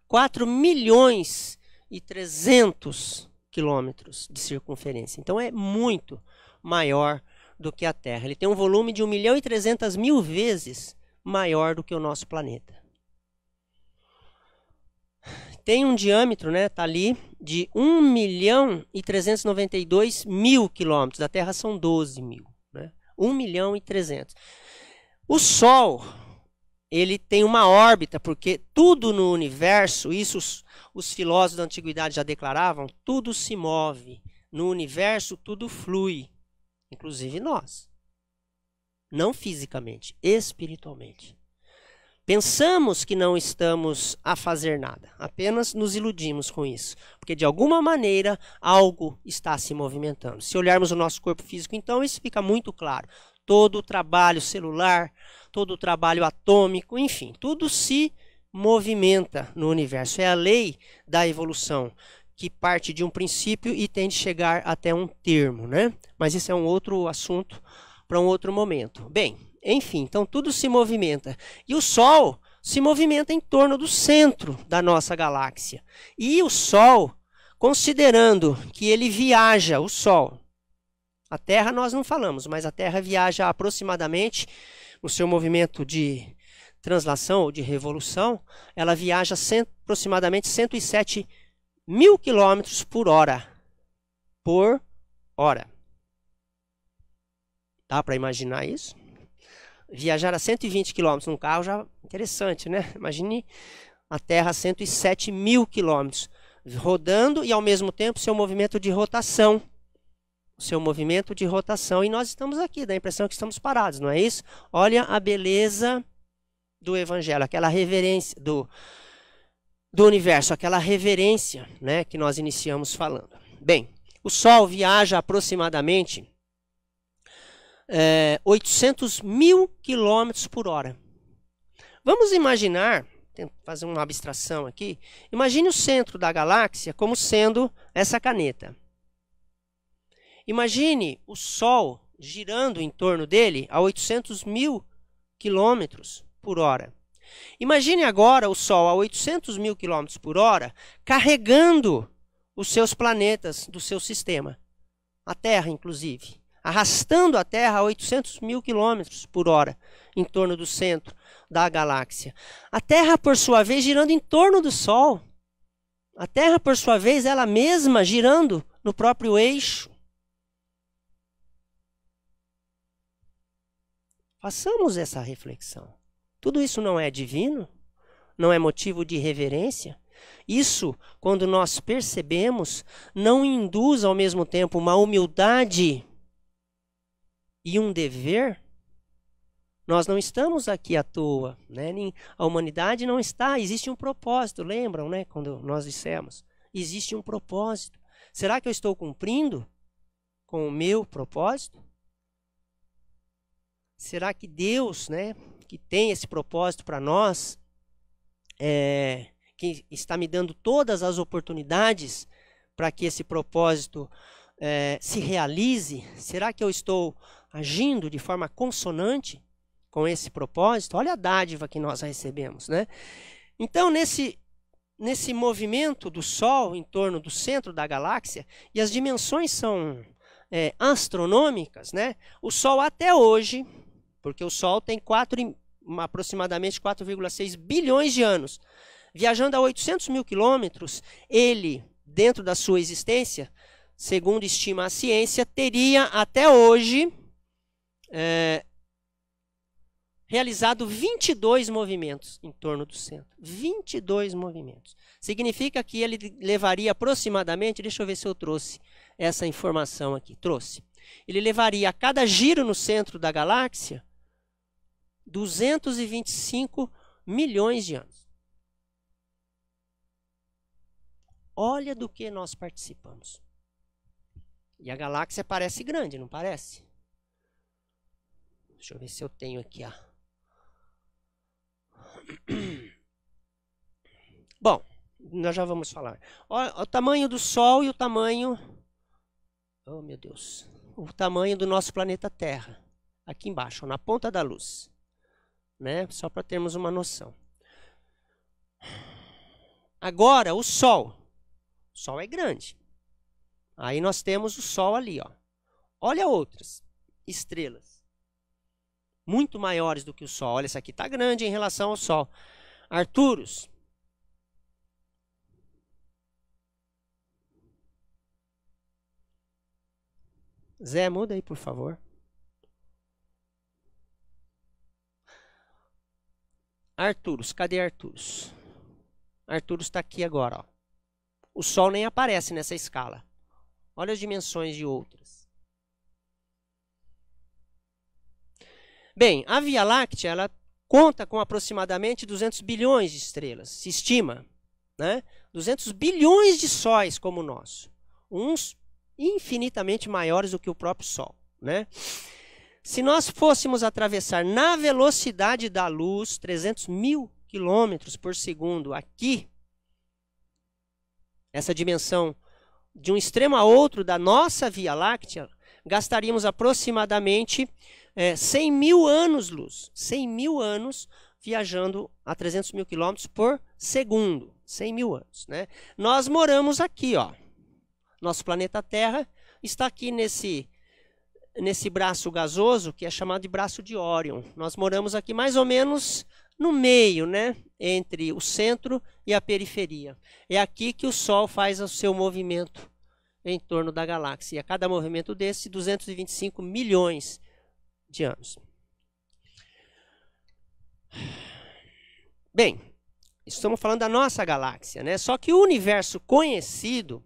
4 milhões e 300 quilômetros de circunferência. Então é muito maior do que a Terra. Ele tem um volume de 1 milhão e 300 mil vezes maior do que o nosso planeta tem um diâmetro, né, tá ali, de 1 milhão e 392 mil quilômetros. Da Terra são 12 mil. Né? 1 milhão e 300. O Sol, ele tem uma órbita, porque tudo no universo, isso os, os filósofos da antiguidade já declaravam, tudo se move. No universo, tudo flui, inclusive nós. Não fisicamente, espiritualmente. Pensamos que não estamos a fazer nada, apenas nos iludimos com isso, porque de alguma maneira algo está se movimentando. Se olharmos o nosso corpo físico, então isso fica muito claro. Todo o trabalho celular, todo o trabalho atômico, enfim, tudo se movimenta no universo. É a lei da evolução que parte de um princípio e tende a chegar até um termo, né? Mas isso é um outro assunto para um outro momento. Bem, enfim, então tudo se movimenta. E o Sol se movimenta em torno do centro da nossa galáxia. E o Sol, considerando que ele viaja, o Sol, a Terra nós não falamos, mas a Terra viaja aproximadamente no seu movimento de translação ou de revolução, ela viaja aproximadamente 107 mil quilômetros por hora. Por hora. Dá para imaginar isso? Viajar a 120 km num carro já é interessante, né? Imagine a Terra a 107 mil quilômetros rodando e ao mesmo tempo seu movimento de rotação. Seu movimento de rotação. E nós estamos aqui, dá a impressão que estamos parados, não é isso? Olha a beleza do Evangelho, aquela reverência do, do universo, aquela reverência né, que nós iniciamos falando. Bem, o Sol viaja aproximadamente é, 800 mil quilômetros por hora. Vamos imaginar, fazer uma abstração aqui, imagine o centro da galáxia como sendo essa caneta. Imagine o Sol girando em torno dele a 800 mil quilômetros por hora. Imagine agora o Sol a 800 mil quilômetros por hora carregando os seus planetas do seu sistema, a Terra inclusive arrastando a Terra a 800 mil quilômetros por hora em torno do centro da galáxia. A Terra, por sua vez, girando em torno do Sol. A Terra, por sua vez, ela mesma girando no próprio eixo. Façamos essa reflexão. Tudo isso não é divino? Não é motivo de reverência? Isso, quando nós percebemos, não induz ao mesmo tempo uma humildade e um dever, nós não estamos aqui à toa, né? A humanidade não está, existe um propósito, lembram, né? Quando nós dissemos, existe um propósito. Será que eu estou cumprindo com o meu propósito? Será que Deus, né, que tem esse propósito para nós, é, que está me dando todas as oportunidades para que esse propósito é, se realize? Será que eu estou agindo de forma consonante com esse propósito, olha a dádiva que nós recebemos, né? Então, nesse nesse movimento do Sol em torno do centro da galáxia, e as dimensões são é, astronômicas, né? O Sol até hoje, porque o Sol tem aproximadamente 4,6 bilhões de anos, viajando a 800 mil quilômetros, ele, dentro da sua existência, segundo estima a ciência, teria até hoje é, realizado 22 movimentos em torno do centro. 22 movimentos. Significa que ele levaria aproximadamente, deixa eu ver se eu trouxe essa informação aqui. Trouxe. Ele levaria a cada giro no centro da galáxia 225 milhões de anos. Olha do que nós participamos. E a galáxia parece grande, não parece? Deixa eu ver se eu tenho aqui a. <clears throat> Bom, nós já vamos falar. Olha o tamanho do Sol e o tamanho. Oh, meu Deus. O tamanho do nosso planeta Terra. Aqui embaixo, na ponta da luz. Né? Só para termos uma noção. Agora, o Sol. O Sol é grande. Aí nós temos o Sol ali, ó. Olha outras estrelas muito maiores do que o Sol. Olha, isso aqui está grande em relação ao Sol. Arturus. Zé, muda aí, por favor. Arturus, cadê Arturus? Arturus está aqui agora. Ó. O Sol nem aparece nessa escala. Olha as dimensões de outras. Bem, a Via Láctea ela conta com aproximadamente 200 bilhões de estrelas, se estima, né? 200 bilhões de sóis como o nosso, uns infinitamente maiores do que o próprio Sol, né? Se nós fôssemos atravessar na velocidade da luz 300 mil quilômetros por segundo aqui, essa dimensão de um extremo a outro da nossa Via Láctea, gastaríamos aproximadamente é, 100 mil anos-luz. 100 mil anos viajando a 300 mil quilômetros por segundo. 100 mil anos, né? Nós moramos aqui, ó. Nosso planeta Terra está aqui nesse nesse braço gasoso que é chamado de braço de Órion. Nós moramos aqui mais ou menos no meio, né, entre o centro e a periferia. É aqui que o Sol faz o seu movimento em torno da galáxia. E a cada movimento desse, 225 milhões 20 anos. Bem, estamos falando da nossa galáxia, né? Só que o universo conhecido,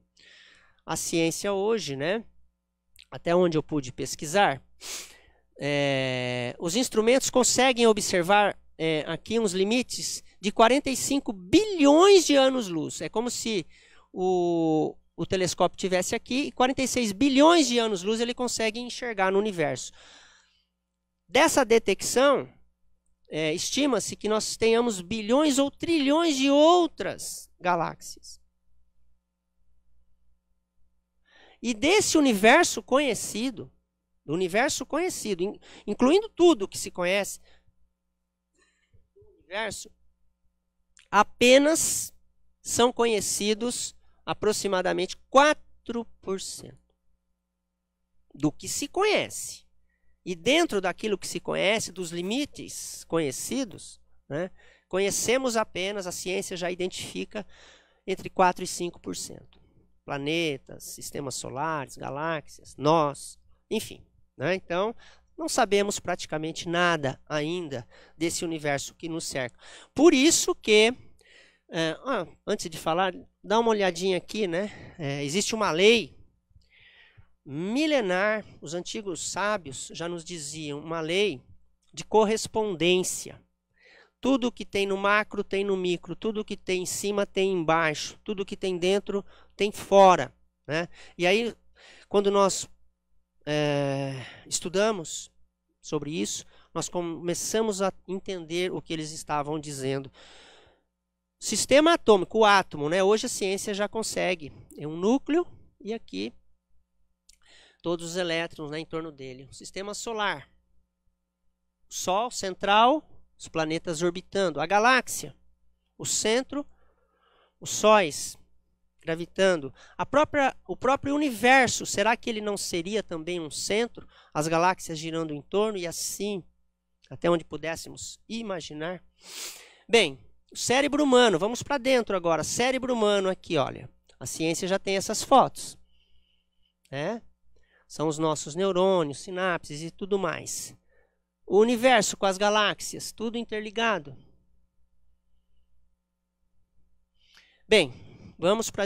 a ciência hoje, né? Até onde eu pude pesquisar, é, os instrumentos conseguem observar é, aqui uns limites de 45 bilhões de anos-luz. É como se o, o telescópio tivesse aqui e 46 bilhões de anos-luz ele consegue enxergar no universo. Dessa detecção, é, estima-se que nós tenhamos bilhões ou trilhões de outras galáxias. E desse universo conhecido, do universo conhecido, incluindo tudo que se conhece, universo, apenas são conhecidos aproximadamente 4% do que se conhece. E dentro daquilo que se conhece, dos limites conhecidos, né, conhecemos apenas, a ciência já identifica entre 4% e 5%. Planetas, sistemas solares, galáxias, nós, enfim. Né? Então, não sabemos praticamente nada ainda desse universo que nos cerca. Por isso que, é, ah, antes de falar, dá uma olhadinha aqui, né? É, existe uma lei milenar, os antigos sábios já nos diziam uma lei de correspondência. Tudo que tem no macro tem no micro, tudo que tem em cima tem embaixo, tudo que tem dentro tem fora. Né? E aí, quando nós é, estudamos sobre isso, nós começamos a entender o que eles estavam dizendo. Sistema atômico, o átomo, né? hoje a ciência já consegue. É um núcleo e aqui todos os elétrons né, em torno dele. O sistema solar, o Sol central, os planetas orbitando, a galáxia, o centro, os sóis gravitando, a própria, o próprio universo, será que ele não seria também um centro? As galáxias girando em torno e assim, até onde pudéssemos imaginar. Bem, o cérebro humano, vamos para dentro agora. Cérebro humano aqui, olha. A ciência já tem essas fotos. Né? São os nossos neurônios, sinapses e tudo mais. O universo com as galáxias, tudo interligado. Bem, vamos para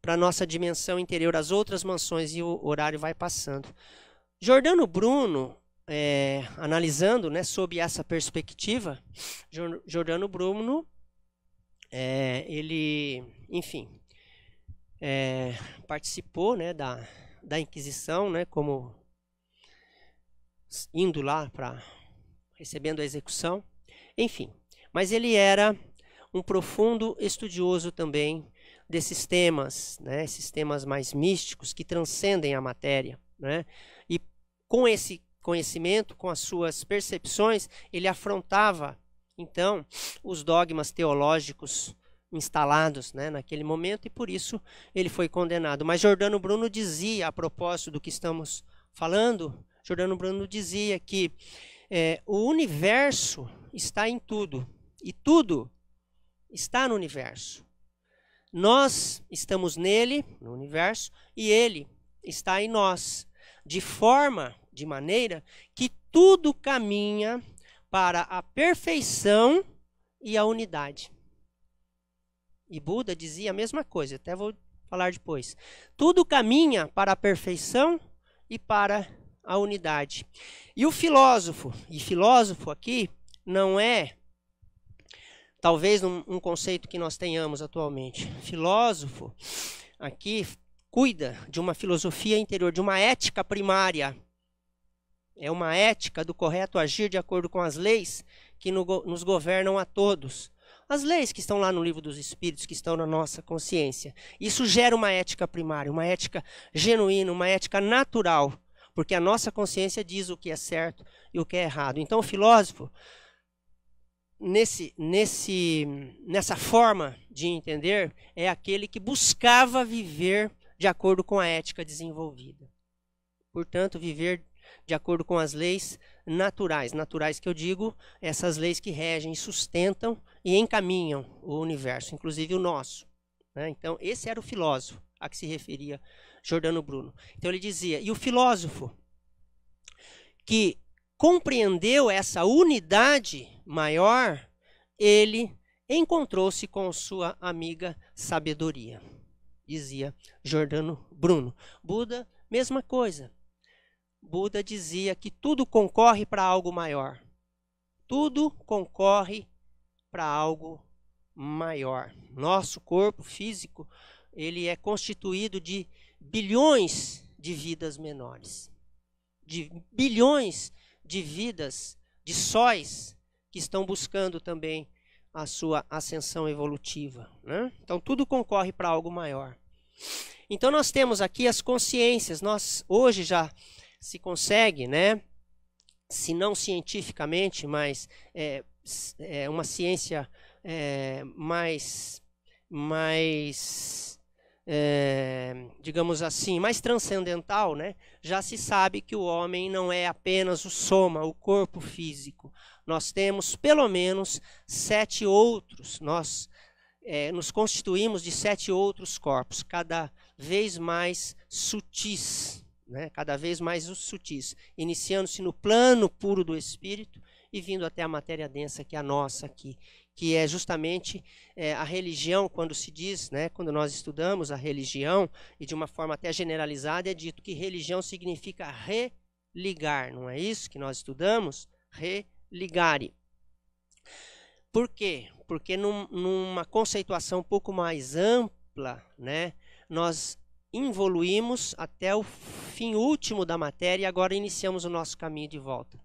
para nossa dimensão interior, as outras mansões e o horário vai passando. Jordano Bruno, é, analisando, né, sob essa perspectiva, Jordano Bruno, é, ele, enfim, é, participou, né, da da Inquisição, né, como indo lá para recebendo a execução, enfim. Mas ele era um profundo estudioso também desses temas, né, esses temas mais místicos que transcendem a matéria, né? E com esse conhecimento, com as suas percepções, ele afrontava então os dogmas teológicos instalados né, naquele momento e por isso ele foi condenado. Mas Jordano Bruno dizia, a propósito do que estamos falando, Jordano Bruno dizia que é, o universo está em tudo e tudo está no universo. Nós estamos nele, no universo, e ele está em nós, de forma, de maneira que tudo caminha para a perfeição e a unidade. E Buda dizia a mesma coisa, até vou falar depois. Tudo caminha para a perfeição e para a unidade. E o filósofo, e filósofo aqui não é talvez um, um conceito que nós tenhamos atualmente. Filósofo aqui cuida de uma filosofia interior, de uma ética primária. É uma ética do correto agir de acordo com as leis que no, nos governam a todos as leis que estão lá no livro dos espíritos, que estão na nossa consciência. Isso gera uma ética primária, uma ética genuína, uma ética natural, porque a nossa consciência diz o que é certo e o que é errado. Então, o filósofo, nesse, nesse, nessa forma de entender, é aquele que buscava viver de acordo com a ética desenvolvida. Portanto, viver de acordo com as leis naturais. Naturais que eu digo, essas leis que regem, sustentam e encaminham o universo, inclusive o nosso. Né? Então, esse era o filósofo a que se referia Jordano Bruno. Então, ele dizia: e o filósofo que compreendeu essa unidade maior, ele encontrou-se com sua amiga sabedoria, dizia Jordano Bruno. Buda, mesma coisa. Buda dizia que tudo concorre para algo maior. Tudo concorre para algo maior. Nosso corpo físico, ele é constituído de bilhões de vidas menores, de bilhões de vidas de sóis que estão buscando também a sua ascensão evolutiva. Né? Então tudo concorre para algo maior. Então nós temos aqui as consciências. Nós hoje já se consegue, né? Se não cientificamente, mas é, é uma ciência é, mais, mais é, digamos assim, mais transcendental, né? já se sabe que o homem não é apenas o soma, o corpo físico. Nós temos pelo menos sete outros, nós é, nos constituímos de sete outros corpos, cada vez mais sutis né, cada vez mais sutis, iniciando-se no plano puro do espírito e vindo até a matéria densa que é a nossa aqui, que é justamente é, a religião, quando se diz, né, quando nós estudamos a religião, e de uma forma até generalizada, é dito que religião significa religar, não é isso que nós estudamos? Religare. Por quê? Porque num, numa conceituação um pouco mais ampla, né, nós involuímos até o fim último da matéria e agora iniciamos o nosso caminho de volta.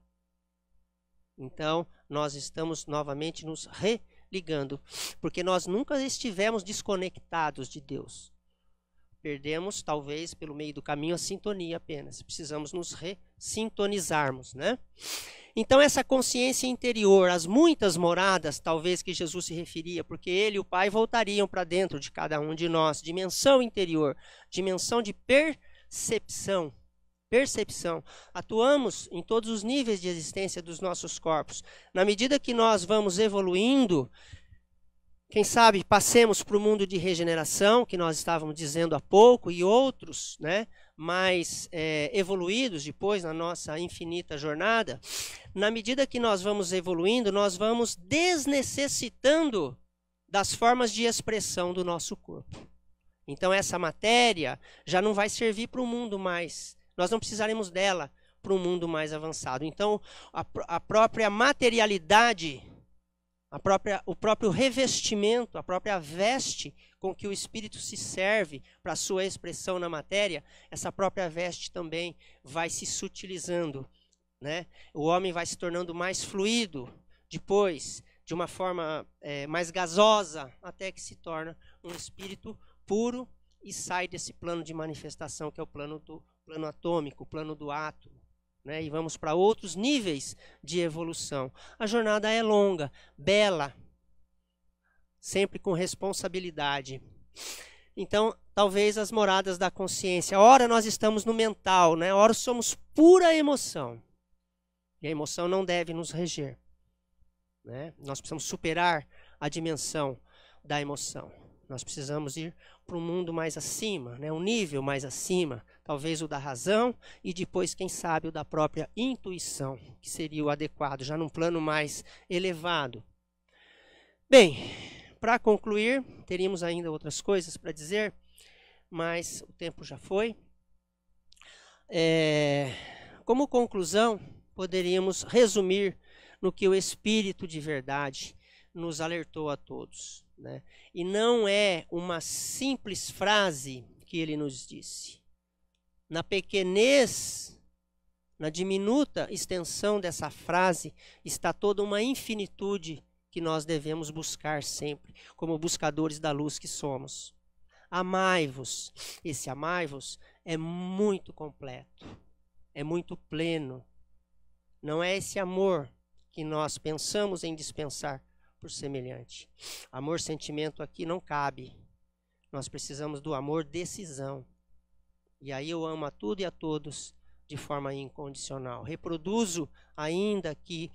Então, nós estamos novamente nos religando, porque nós nunca estivemos desconectados de Deus. Perdemos, talvez, pelo meio do caminho, a sintonia apenas. Precisamos nos ressintonizarmos, né? Então, essa consciência interior, as muitas moradas, talvez que Jesus se referia, porque ele e o Pai voltariam para dentro de cada um de nós, dimensão interior, dimensão de percepção. Percepção. Atuamos em todos os níveis de existência dos nossos corpos. Na medida que nós vamos evoluindo, quem sabe passemos para o mundo de regeneração, que nós estávamos dizendo há pouco, e outros, né? mais é, evoluídos depois na nossa infinita jornada, na medida que nós vamos evoluindo, nós vamos desnecessitando das formas de expressão do nosso corpo. Então, essa matéria já não vai servir para o mundo mais. Nós não precisaremos dela para um mundo mais avançado. Então, a, a própria materialidade própria, o próprio revestimento, a própria veste com que o espírito se serve para sua expressão na matéria, essa própria veste também vai se sutilizando, né? O homem vai se tornando mais fluido, depois de uma forma é, mais gasosa, até que se torna um espírito puro e sai desse plano de manifestação que é o plano do plano atômico, o plano do átomo né, e vamos para outros níveis de evolução. A jornada é longa, bela, sempre com responsabilidade. Então, talvez as moradas da consciência. Ora nós estamos no mental, né? Ora somos pura emoção. E a emoção não deve nos reger. Né? Nós precisamos superar a dimensão da emoção. Nós precisamos ir para um mundo mais acima, né? um nível mais acima, talvez o da razão e depois, quem sabe, o da própria intuição, que seria o adequado, já num plano mais elevado. Bem, para concluir, teríamos ainda outras coisas para dizer, mas o tempo já foi. É, como conclusão, poderíamos resumir no que o Espírito de Verdade nos alertou a todos. Né? E não é uma simples frase que ele nos disse. Na pequenez, na diminuta extensão dessa frase, está toda uma infinitude que nós devemos buscar sempre, como buscadores da luz que somos. Amai-vos. Esse amai-vos é muito completo, é muito pleno. Não é esse amor que nós pensamos em dispensar por semelhante. Amor sentimento aqui não cabe. Nós precisamos do amor decisão. E aí eu amo a tudo e a todos de forma incondicional. Reproduzo ainda que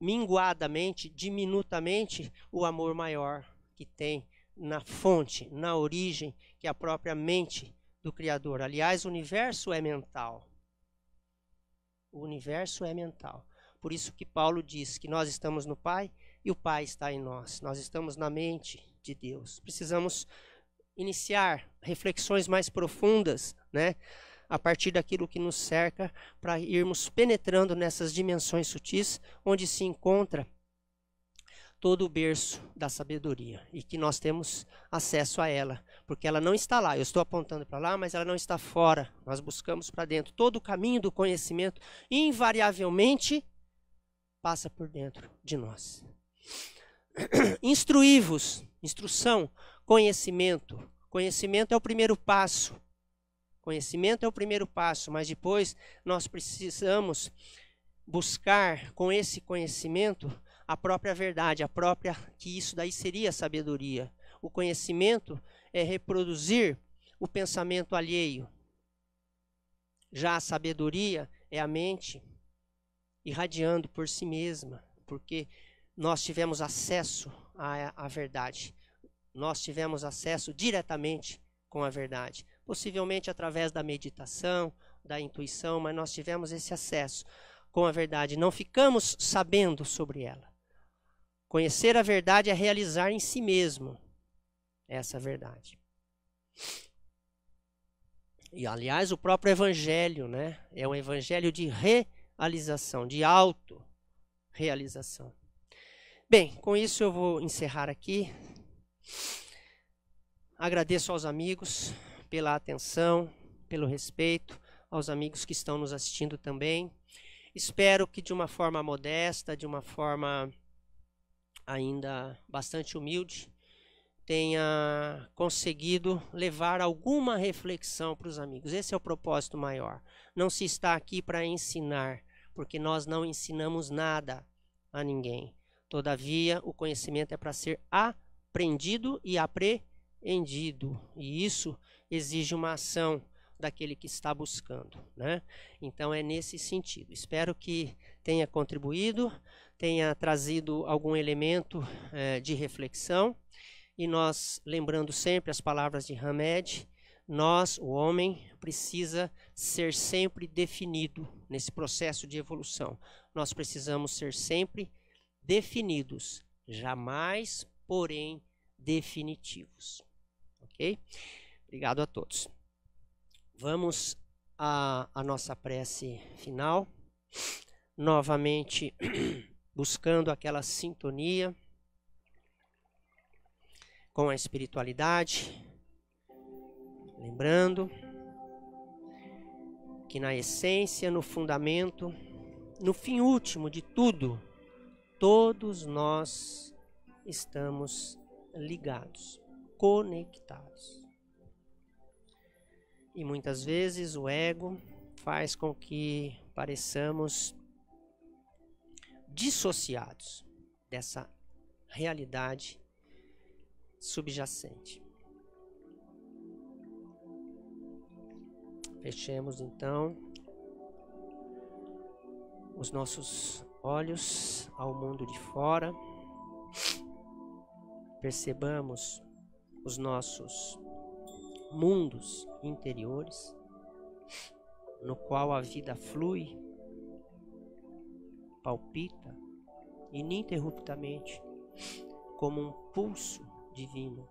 minguadamente, diminutamente o amor maior que tem na fonte, na origem, que é a própria mente do criador. Aliás, o universo é mental. O universo é mental. Por isso que Paulo diz que nós estamos no Pai e o Pai está em nós. Nós estamos na mente de Deus. Precisamos iniciar reflexões mais profundas, né? A partir daquilo que nos cerca, para irmos penetrando nessas dimensões sutis onde se encontra todo o berço da sabedoria e que nós temos acesso a ela, porque ela não está lá. Eu estou apontando para lá, mas ela não está fora. Nós buscamos para dentro. Todo o caminho do conhecimento, invariavelmente, passa por dentro de nós. <coughs> Instruí-vos, instrução, conhecimento. Conhecimento é o primeiro passo. Conhecimento é o primeiro passo, mas depois nós precisamos buscar com esse conhecimento a própria verdade, a própria que isso daí seria sabedoria. O conhecimento é reproduzir o pensamento alheio. Já a sabedoria é a mente irradiando por si mesma, porque nós tivemos acesso à, à verdade. Nós tivemos acesso diretamente com a verdade, possivelmente através da meditação, da intuição, mas nós tivemos esse acesso com a verdade, não ficamos sabendo sobre ela. Conhecer a verdade é realizar em si mesmo essa verdade. E aliás, o próprio evangelho, né, é um evangelho de realização, de auto realização. Bem, com isso eu vou encerrar aqui. Agradeço aos amigos pela atenção, pelo respeito, aos amigos que estão nos assistindo também. Espero que de uma forma modesta, de uma forma ainda bastante humilde, tenha conseguido levar alguma reflexão para os amigos. Esse é o propósito maior. Não se está aqui para ensinar, porque nós não ensinamos nada a ninguém. Todavia, o conhecimento é para ser aprendido e apreendido. E isso exige uma ação daquele que está buscando. Né? Então é nesse sentido. Espero que tenha contribuído, tenha trazido algum elemento eh, de reflexão. E nós, lembrando sempre as palavras de Hamed, nós, o homem, precisa ser sempre definido nesse processo de evolução. Nós precisamos ser sempre definidos definidos, jamais, porém, definitivos. Ok? Obrigado a todos. Vamos à, à nossa prece final. Novamente, <clears throat> buscando aquela sintonia com a espiritualidade. Lembrando que na essência, no fundamento, no fim último de tudo, todos nós estamos ligados, conectados. E muitas vezes o ego faz com que pareçamos dissociados dessa realidade subjacente. Fechemos então os nossos olhos ao mundo de fora, percebamos os nossos mundos interiores, no qual a vida flui, palpita ininterruptamente como um pulso divino.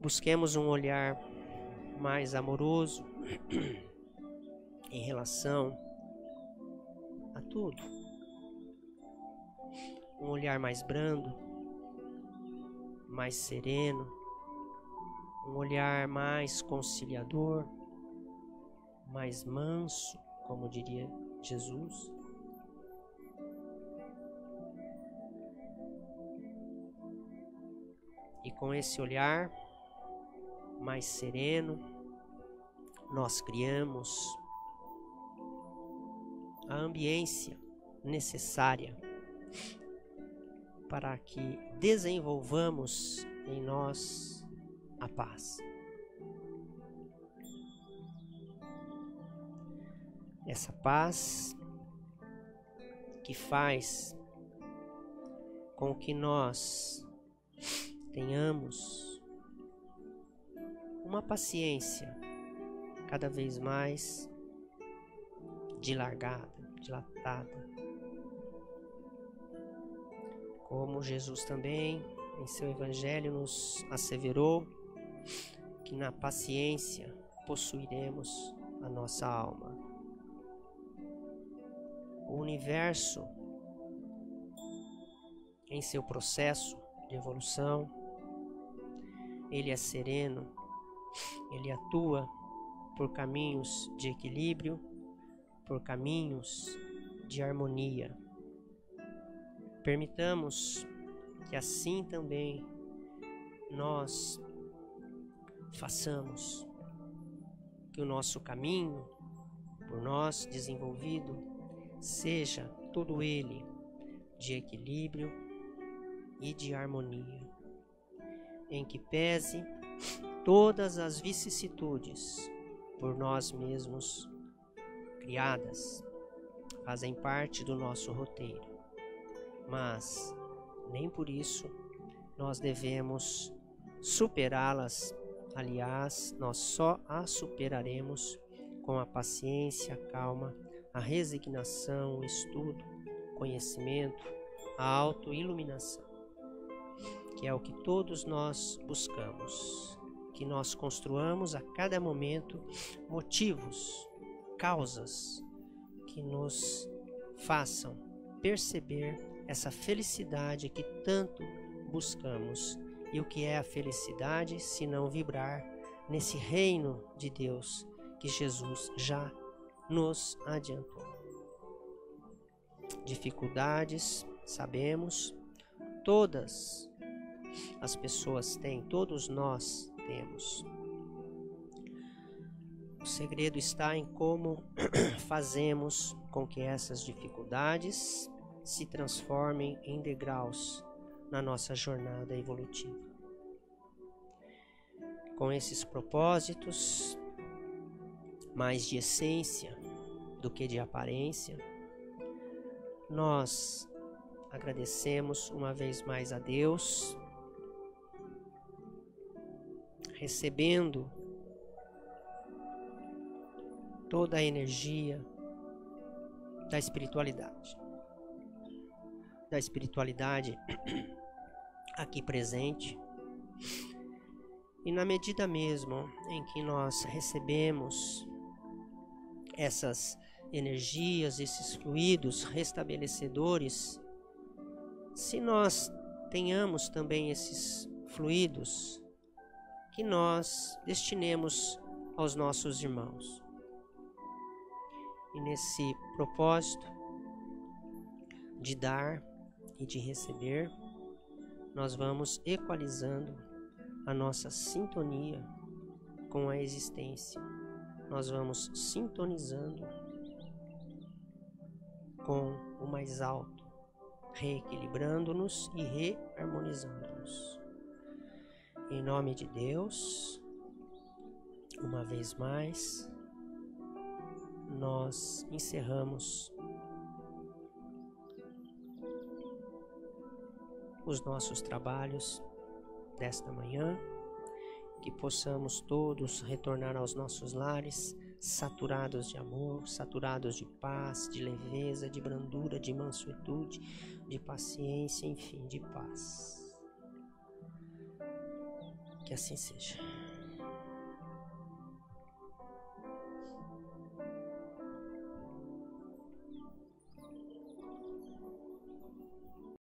Busquemos um olhar mais amoroso <clears throat> em relação a tudo. Um olhar mais brando, mais sereno, um olhar mais conciliador, mais manso, como diria Jesus. E com esse olhar mais sereno, nós criamos a ambiência necessária para que desenvolvamos em nós a paz. Essa paz que faz com que nós tenhamos uma paciência cada vez mais largar dilatada. Como Jesus também, em seu Evangelho, nos asseverou que na paciência possuiremos a nossa alma. O universo, em seu processo de evolução, ele é sereno, ele atua por caminhos de equilíbrio por caminhos de harmonia. Permitamos que assim também nós façamos que o nosso caminho, por nós desenvolvido, seja todo ele de equilíbrio e de harmonia, em que pese todas as vicissitudes por nós mesmos criadas fazem parte do nosso roteiro, mas nem por isso nós devemos superá-las. Aliás, nós só as superaremos com a paciência, a calma, a resignação, o estudo, o conhecimento, a autoiluminação, que é o que todos nós buscamos, que nós construamos a cada momento motivos causas que nos façam perceber essa felicidade que tanto buscamos. E o que é a felicidade se não vibrar nesse reino de Deus que Jesus já nos adiantou? Dificuldades, sabemos, todas as pessoas têm, todos nós temos. O segredo está em como <clears throat> fazemos com que essas dificuldades se transformem em degraus na nossa jornada evolutiva. Com esses propósitos, mais de essência do que de aparência, nós agradecemos uma vez mais a Deus, recebendo toda a energia da espiritualidade. Da espiritualidade <clears throat> aqui presente. E na medida mesmo em que nós recebemos essas energias, esses fluidos restabelecedores, se nós tenhamos também esses fluidos, que nós destinemos aos nossos irmãos e nesse propósito de dar e de receber, nós vamos equalizando a nossa sintonia com a existência. Nós vamos sintonizando com o mais alto, reequilibrando-nos e reharmonizando-nos. Em nome de Deus, uma vez mais, nós encerramos os nossos trabalhos desta manhã, que possamos todos retornar aos nossos lares saturados de amor, saturados de paz, de leveza, de brandura, de mansuetude, de paciência, enfim, de paz. Que assim seja.